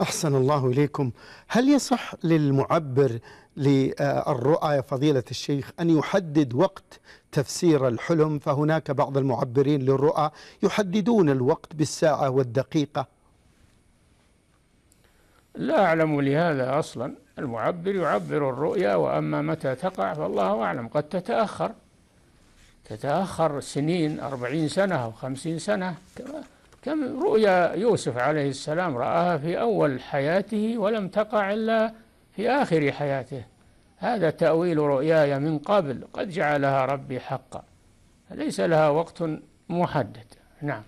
أحسن الله إليكم هل يصح للمعبر للرؤى يا فضيلة الشيخ أن يحدد وقت تفسير الحلم فهناك بعض المعبرين للرؤى يحددون الوقت بالساعة والدقيقة لا أعلم لهذا أصلا المعبر يعبر الرؤيا وأما متى تقع فالله أعلم قد تتأخر تتأخر سنين أربعين سنة أو خمسين سنة كم رؤيا يوسف عليه السلام رآها في أول حياته ولم تقع إلا في آخر حياته هذا تأويل رؤياي من قبل قد جعلها ربي حقا ليس لها وقت محدد نعم